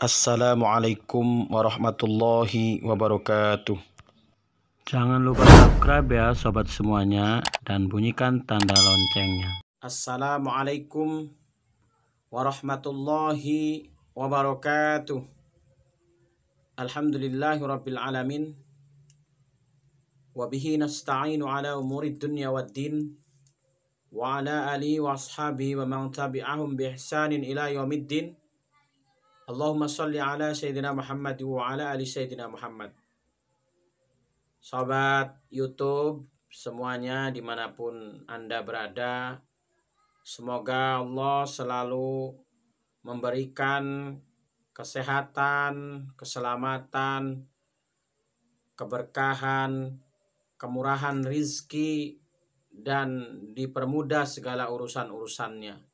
Assalamualaikum warahmatullahi wabarakatuh. Jangan lupa subscribe ya sobat semuanya dan bunyikan tanda loncengnya. Assalamualaikum warahmatullahi wabarakatuh. Alhamdulillahi rabbil alamin. Wabihi nasta'inu ala umuri dunya wad din. Wa ala alihi wa ashabihi wa man tabi'ahum bi ihsanin ila yaumiddin. Allahumma salli ala Sayyidina Muhammad wa ala ali Sayyidina Muhammad. Sobat YouTube semuanya dimanapun Anda berada, semoga Allah selalu memberikan kesehatan, keselamatan, keberkahan, kemurahan rizki, dan dipermudah segala urusan-urusannya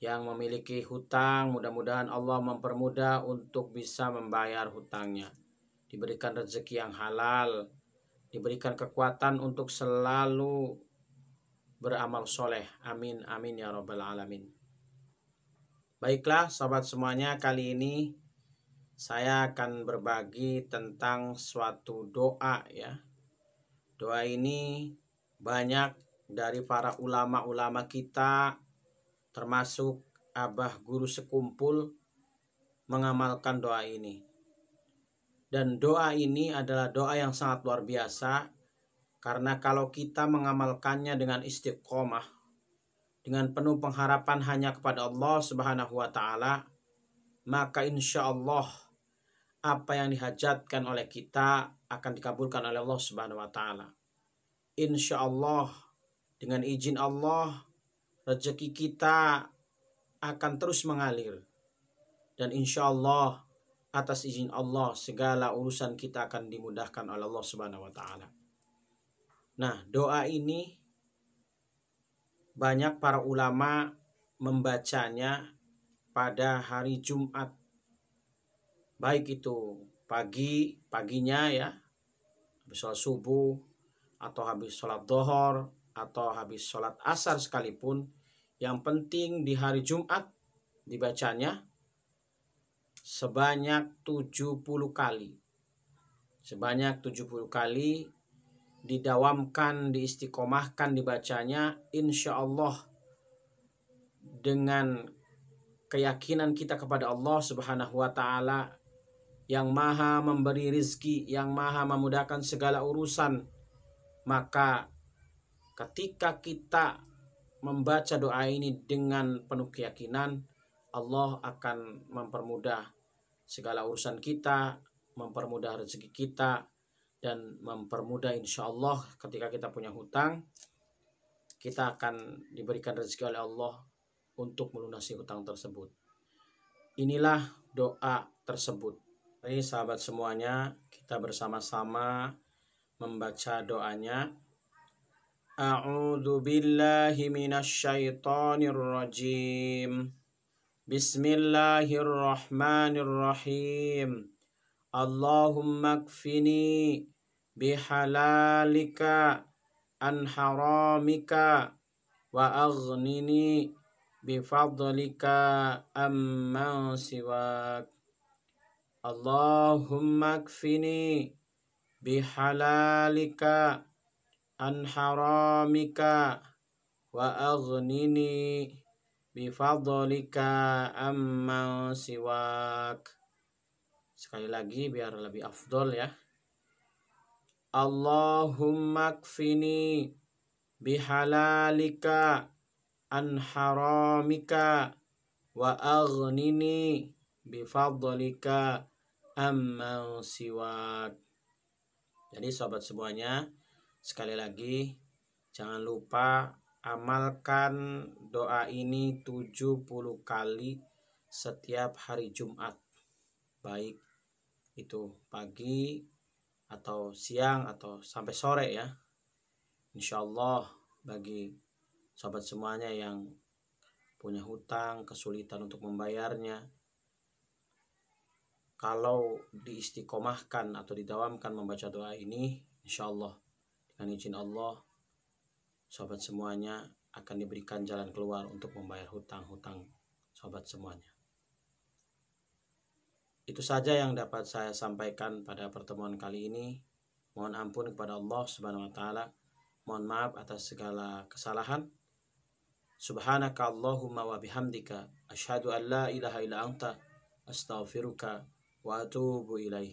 yang memiliki hutang, mudah-mudahan Allah mempermudah untuk bisa membayar hutangnya. Diberikan rezeki yang halal, diberikan kekuatan untuk selalu beramal soleh. Amin, amin ya Rabbal 'Alamin. Baiklah, sahabat semuanya, kali ini saya akan berbagi tentang suatu doa. Ya, doa ini banyak dari para ulama-ulama kita termasuk abah guru sekumpul mengamalkan doa ini. Dan doa ini adalah doa yang sangat luar biasa karena kalau kita mengamalkannya dengan istiqomah, dengan penuh pengharapan hanya kepada Allah Subhanahu wa taala, maka insya Allah apa yang dihajatkan oleh kita akan dikabulkan oleh Allah Subhanahu wa taala. Insya Allah dengan izin Allah rezeki kita akan terus mengalir dan insya Allah atas izin Allah segala urusan kita akan dimudahkan oleh Allah Subhanahu wa taala. Nah, doa ini banyak para ulama membacanya pada hari Jumat baik itu pagi paginya ya habis sholat subuh atau habis sholat dohor atau habis sholat asar sekalipun yang penting di hari Jumat dibacanya sebanyak 70 kali. Sebanyak 70 kali didawamkan, diistiqomahkan dibacanya insya Allah dengan keyakinan kita kepada Allah Subhanahu wa taala yang maha memberi rizki, yang maha memudahkan segala urusan, maka ketika kita membaca doa ini dengan penuh keyakinan, Allah akan mempermudah segala urusan kita, mempermudah rezeki kita, dan mempermudah insya Allah ketika kita punya hutang, kita akan diberikan rezeki oleh Allah untuk melunasi hutang tersebut. Inilah doa tersebut. Ini sahabat semuanya, kita bersama-sama membaca doanya أعوذ بالله من الشيطان الرجيم بسم الله الرحمن الرحيم اللهم اكفني بحلالك عن حرامك وأغنني بفضلك أمن سواك اللهم اكفني بحلالك an haramika wa aghnini bifadlika amma siwak sekali lagi biar lebih afdol ya Allahumma kfini bihalalika an haramika wa aghnini bifadlika amma siwak jadi sobat semuanya Sekali lagi, jangan lupa amalkan doa ini 70 kali setiap hari Jumat. Baik itu pagi atau siang atau sampai sore ya. Insya Allah bagi sobat semuanya yang punya hutang, kesulitan untuk membayarnya. Kalau diistiqomahkan atau didawamkan membaca doa ini, insya Allah dengan izin Allah sobat semuanya akan diberikan jalan keluar untuk membayar hutang-hutang sobat semuanya itu saja yang dapat saya sampaikan pada pertemuan kali ini mohon ampun kepada Allah subhanahu wa ta'ala mohon maaf atas segala kesalahan subhanaka Allahumma wa bihamdika ashadu an la ilaha ila anta astaghfiruka wa atubu ilaih